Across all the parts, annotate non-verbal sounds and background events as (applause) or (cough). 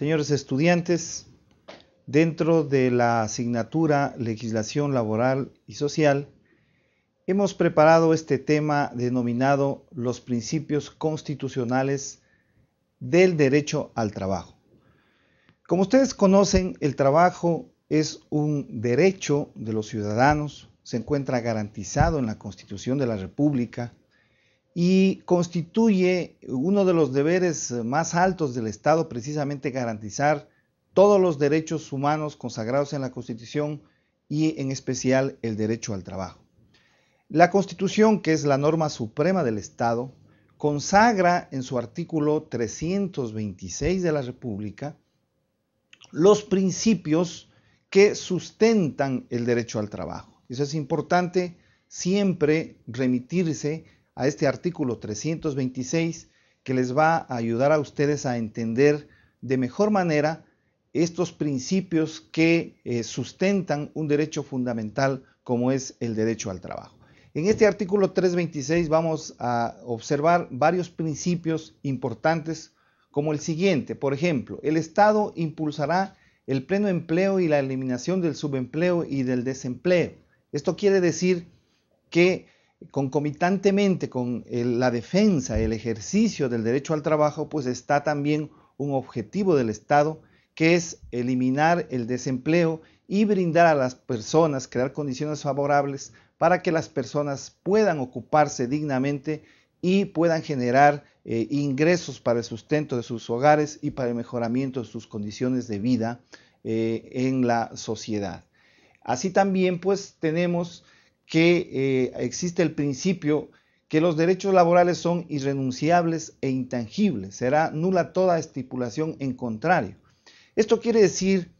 Señores estudiantes, dentro de la asignatura Legislación Laboral y Social, hemos preparado este tema denominado Los principios constitucionales del derecho al trabajo. Como ustedes conocen, el trabajo es un derecho de los ciudadanos, se encuentra garantizado en la Constitución de la República, y constituye uno de los deberes eh, más altos del Estado precisamente garantizar todos los derechos humanos consagrados en la Constitución y en especial el derecho al trabajo. La Constitución, que es la norma suprema del Estado, consagra en su artículo 326 de la República los principios que sustentan el derecho al trabajo. Eso es importante siempre remitirse a este artículo 326 que les va a ayudar a ustedes a entender de mejor manera estos principios que eh, sustentan un derecho fundamental como es el derecho al trabajo. En este artículo 326 vamos a observar varios principios importantes como el siguiente. Por ejemplo, el Estado impulsará el pleno empleo y la eliminación del subempleo y del desempleo. Esto quiere decir que concomitantemente con eh, la defensa, el ejercicio del derecho al trabajo, pues está también un objetivo del Estado, que es eliminar el desempleo y brindar a las personas, crear condiciones favorables para que las personas puedan ocuparse dignamente y puedan generar eh, ingresos para el sustento de sus hogares y para el mejoramiento de sus condiciones de vida eh, en la sociedad. Así también pues tenemos que eh, existe el principio que los derechos laborales son irrenunciables e intangibles. Será nula toda estipulación en contrario. Esto quiere decir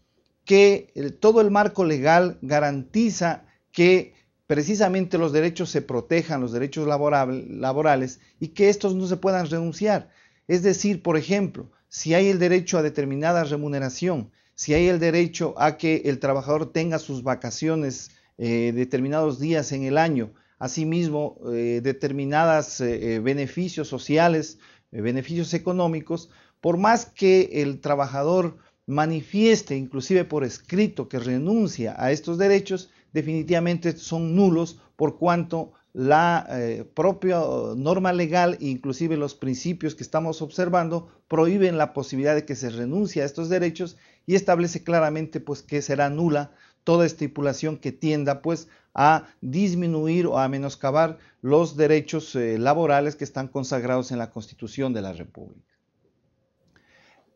que todo el marco legal garantiza que precisamente los derechos se protejan, los derechos laborales, y que estos no se puedan renunciar. Es decir, por ejemplo, si hay el derecho a determinada remuneración, si hay el derecho a que el trabajador tenga sus vacaciones eh, determinados días en el año, asimismo eh, determinadas determinados eh, beneficios sociales, beneficios económicos, por más que el trabajador manifieste, inclusive por escrito, que renuncia a estos derechos, definitivamente son nulos por cuanto la eh, propia norma legal e inclusive los principios que estamos observando prohíben la posibilidad de que se renuncie a estos derechos y establece claramente pues que será nula toda estipulación que tienda pues a disminuir o a menoscabar los derechos eh, laborales que están consagrados en la Constitución de la República.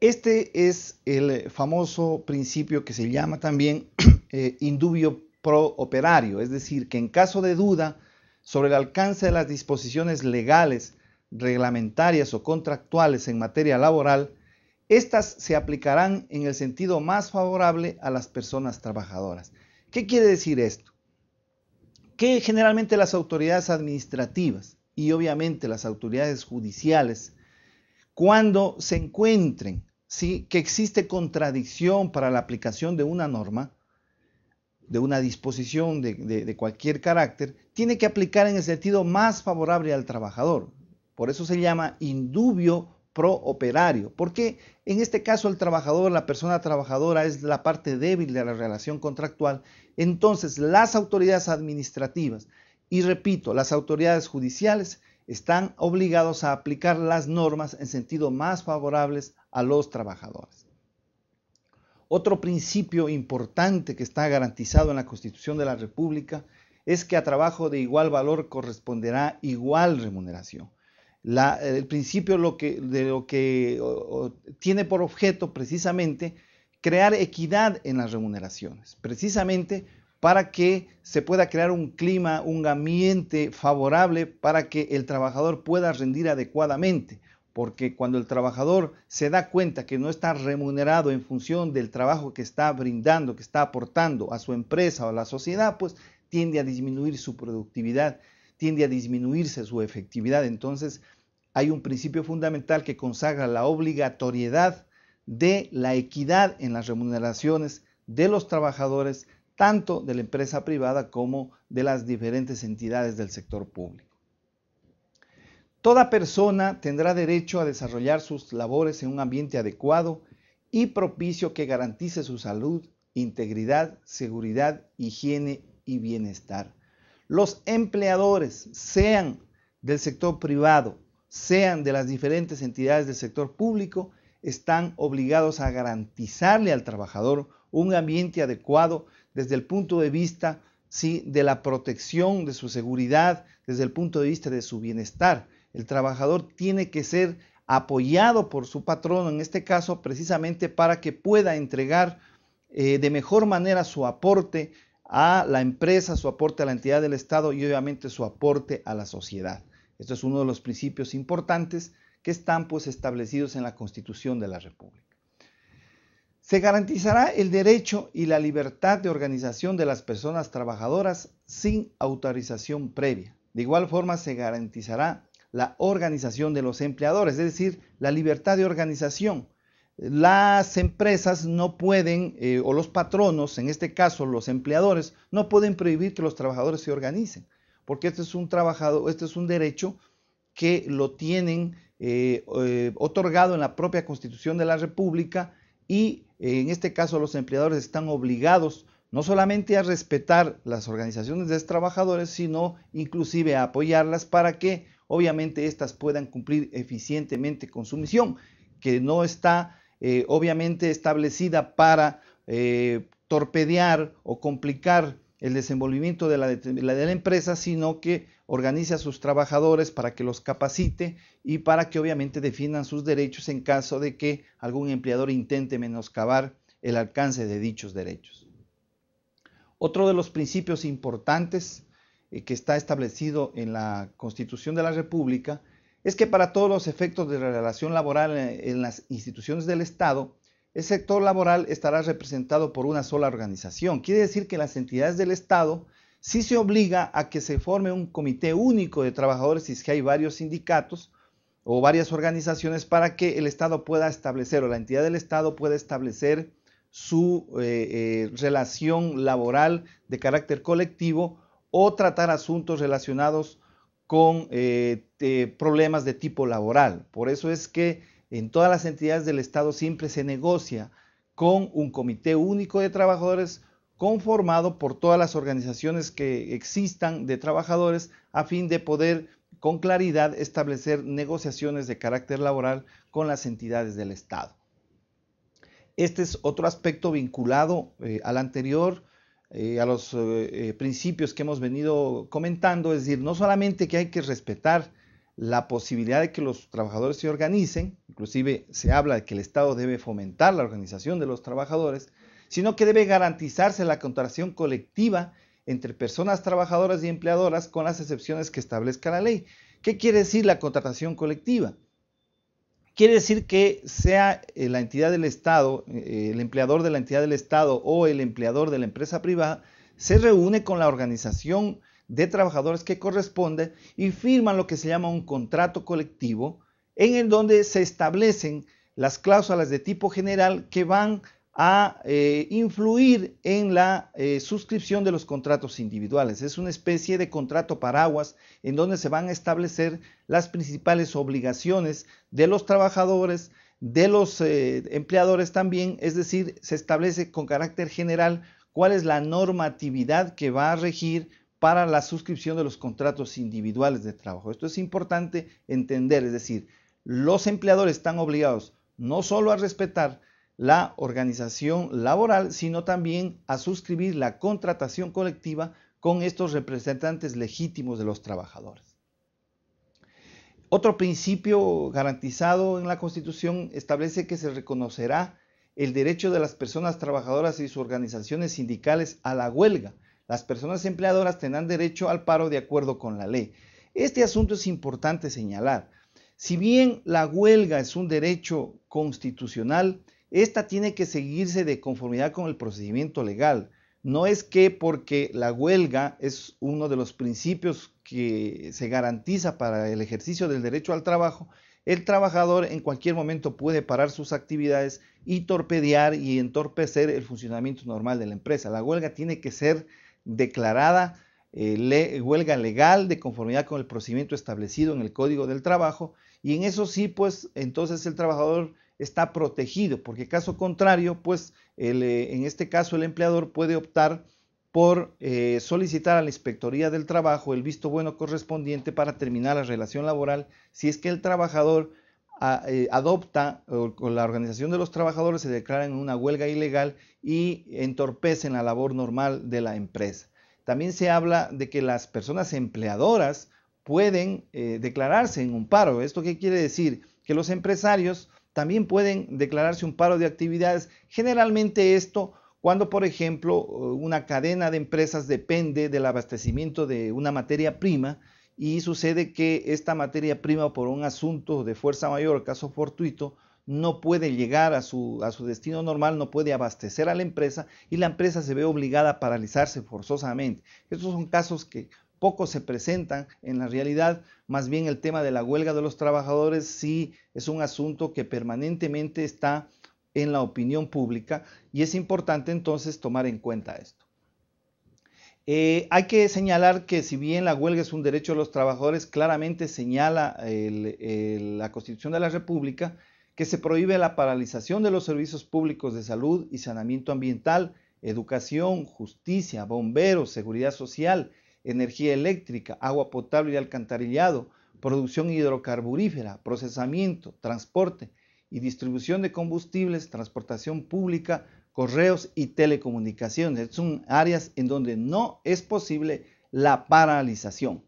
Este es el famoso principio que se llama también (clears throat) eh, indubio pro operario, es decir, que en caso de duda sobre el alcance de las disposiciones legales, reglamentarias o contractuales en materia laboral, estas se aplicarán en el sentido más favorable a las personas trabajadoras. ¿Qué quiere decir esto? Que generalmente las autoridades administrativas y obviamente las autoridades judiciales, cuando se encuentren ¿sí? que existe contradicción para la aplicación de una norma, de una disposición de, de, cualquier carácter, tiene que aplicar en el sentido más favorable al trabajador. Por eso se llama indubio pro operario, porque en este caso el trabajador, la persona trabajadora es la parte débil de la relación contractual. Entonces las autoridades administrativas y repito, las autoridades judiciales están obligados a aplicar las normas en sentido más favorables a los trabajadores. Otro principio importante que está garantizado en la Constitución de la República es que a trabajo de igual valor corresponderá igual remuneración. el principio de lo que tiene por objeto precisamente crear equidad en las remuneraciones, precisamente para que se pueda crear un clima, un ambiente favorable para que el trabajador pueda rendir adecuadamente porque cuando el trabajador se da cuenta que no está remunerado en función del trabajo que está brindando, que está aportando a su empresa o a la sociedad, pues tiende a disminuir su productividad, tiende a disminuirse su efectividad. Entonces, hay un principio fundamental que consagra la obligatoriedad de la equidad en las remuneraciones de los trabajadores, tanto de la empresa privada como de las diferentes entidades del sector público. Toda persona tendrá derecho a desarrollar sus labores en un ambiente adecuado y propicio que garantice su salud, integridad, seguridad, higiene y bienestar. Los empleadores, sean del sector privado, sean de las diferentes entidades del sector público, están obligados a garantizarle al trabajador un ambiente adecuado desde el punto de vista de la protección, de su seguridad, desde el punto de vista de su bienestar el trabajador tiene que ser apoyado por su patrono, en este caso precisamente para que pueda entregar eh, de mejor manera su aporte a la empresa, su aporte a la entidad del Estado y obviamente su aporte a la sociedad. Esto es uno de los principios importantes que están pues establecidos en la Constitución de la República. Se garantizará el derecho y la libertad de organización de las personas trabajadoras sin autorización previa. De igual forma se garantizará la organización de los empleadores, es decir, la libertad de organización. Las empresas no pueden, eh, o los patronos, en este caso los empleadores, no pueden prohibir que los trabajadores se organicen, porque este es un, trabajado, este es un derecho que lo tienen eh, eh, otorgado en la propia Constitución de la República y en este caso los empleadores están obligados no solamente a respetar las organizaciones de los trabajadores, sino inclusive a apoyarlas para que obviamente éstas puedan cumplir eficientemente con su misión, que no está eh, obviamente establecida para eh, torpedear o complicar el desenvolvimiento de la, de la, empresa, sino que organice a sus trabajadores para que los capacite y para que obviamente defiendan sus derechos en caso de que algún empleador intente menoscabar el alcance de dichos derechos. Otro de los principios importantes eh, que está establecido en la Constitución de la República es que para todos los efectos de la relación laboral eh, en, las instituciones del Estado, el sector laboral estará representado por una sola organización. Quiere decir que las entidades del Estado sí se obliga a que se forme un comité único de trabajadores si hay varios sindicatos o varias organizaciones para que el Estado pueda establecer o la entidad del Estado pueda establecer su eh, relación laboral de carácter colectivo o tratar asuntos relacionados con eh, problemas de tipo laboral. Por eso es que en todas las entidades del Estado siempre se negocia con un comité único de trabajadores conformado por todas las organizaciones que existan de trabajadores a fin de poder con claridad establecer negociaciones de carácter laboral con las entidades del Estado. Este es otro aspecto vinculado eh, al anterior eh, a los eh, eh, principios que hemos venido comentando, es decir, no solamente que hay que respetar la posibilidad de que los trabajadores se organicen, inclusive se habla de que el Estado debe fomentar la organización de los trabajadores, sino que debe garantizarse la contratación colectiva entre personas trabajadoras y empleadoras con las excepciones que establezca la ley. ¿Qué quiere decir la contratación colectiva? Quiere decir que sea eh, la entidad del Estado, eh, el empleador de la entidad del Estado o el empleador de la empresa privada, se reúne con la organización de trabajadores que corresponde y firman lo que se llama un contrato colectivo en el donde se establecen las cláusulas de tipo general que van a eh, influir en la eh, suscripción de los contratos individuales. Es una especie de contrato paraguas en donde se van a establecer las principales obligaciones de los trabajadores, de los eh, empleadores también, es decir, se establece con carácter general cuál es la normatividad que va a regir para la suscripción de los contratos individuales de trabajo. Esto es importante entender, es decir, los empleadores están obligados no solo a respetar la organización laboral, sino también a suscribir la contratación colectiva con estos representantes legítimos de los trabajadores. Otro principio garantizado en la Constitución establece que se reconocerá el derecho de las personas trabajadoras y sus organizaciones sindicales a la huelga. Las personas empleadoras tendrán derecho al paro de acuerdo con la ley. Este asunto es importante señalar. Si bien la huelga es un derecho constitucional, esta tiene que seguirse de conformidad con el procedimiento legal. No es que porque la huelga es uno de los principios que se garantiza para el ejercicio del derecho al trabajo, el trabajador en cualquier momento puede parar sus actividades y torpedear y entorpecer el funcionamiento normal de la empresa. La huelga tiene que ser declarada eh, huelga legal de conformidad con el procedimiento establecido en el Código del Trabajo y en eso sí, pues entonces el trabajador está protegido, porque caso contrario, pues eh, en este caso el empleador puede optar por eh, solicitar a la Inspectoría del Trabajo el visto bueno correspondiente para terminar la relación laboral si es que el trabajador eh, adopta o, la organización de los trabajadores se declara en una huelga ilegal y entorpecen la labor normal de la empresa. También se habla de que las personas empleadoras pueden declararse en un paro. ¿Esto qué quiere decir? Que los empresarios también pueden declararse un paro de actividades. Generalmente esto cuando, por ejemplo, una cadena de empresas depende del abastecimiento de una materia prima y sucede que esta materia prima por un asunto de fuerza mayor, caso fortuito, no puede llegar a su, a su destino normal, no puede abastecer a la empresa y la empresa se ve obligada a paralizarse forzosamente. Estos son casos que pocos se presentan en la realidad, más bien el tema de la huelga de los trabajadores sí es un asunto que permanentemente está en la opinión pública y es importante entonces tomar en cuenta esto. Eh, hay que señalar que si bien la huelga es un derecho de los trabajadores, claramente señala la Constitución de la República que se prohíbe la paralización de los servicios públicos de salud y saneamiento ambiental, educación, justicia, bomberos, seguridad social, energía eléctrica, agua potable y alcantarillado, producción hidrocarburífera, procesamiento, transporte y distribución de combustibles, transportación pública, correos y telecomunicaciones. Son áreas en donde no es posible la paralización.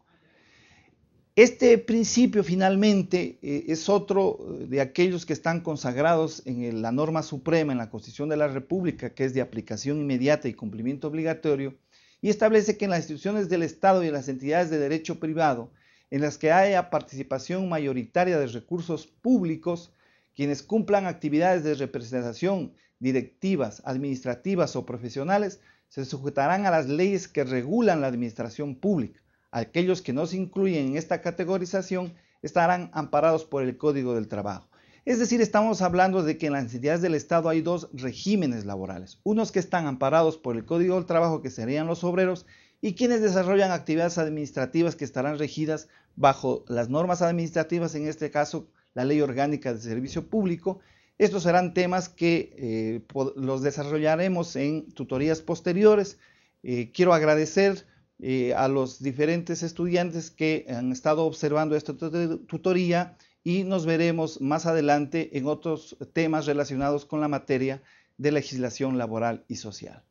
Este principio finalmente eh, es otro eh, de aquellos que están consagrados en la norma suprema, en la Constitución de la República, que es de aplicación inmediata y cumplimiento obligatorio, y establece que en las instituciones del Estado y en las entidades de derecho privado en las que haya participación mayoritaria de recursos públicos, quienes cumplan actividades de representación directivas, administrativas o profesionales, se sujetarán a las leyes que regulan la administración pública. Aquellos que no se incluyen en esta categorización estarán amparados por el Código del Trabajo. Es decir, estamos hablando de que en las entidades del Estado hay dos regímenes laborales, unos que están amparados por el Código del Trabajo, que serían los obreros, y quienes desarrollan actividades administrativas que estarán regidas bajo las normas administrativas, en este caso la Ley Orgánica de Servicio Público. Estos serán temas que eh, los desarrollaremos en tutorías posteriores. Eh, quiero agradecer eh, a los diferentes estudiantes que han estado observando esta tutoría y nos veremos más adelante en otros temas relacionados con la materia de legislación laboral y social.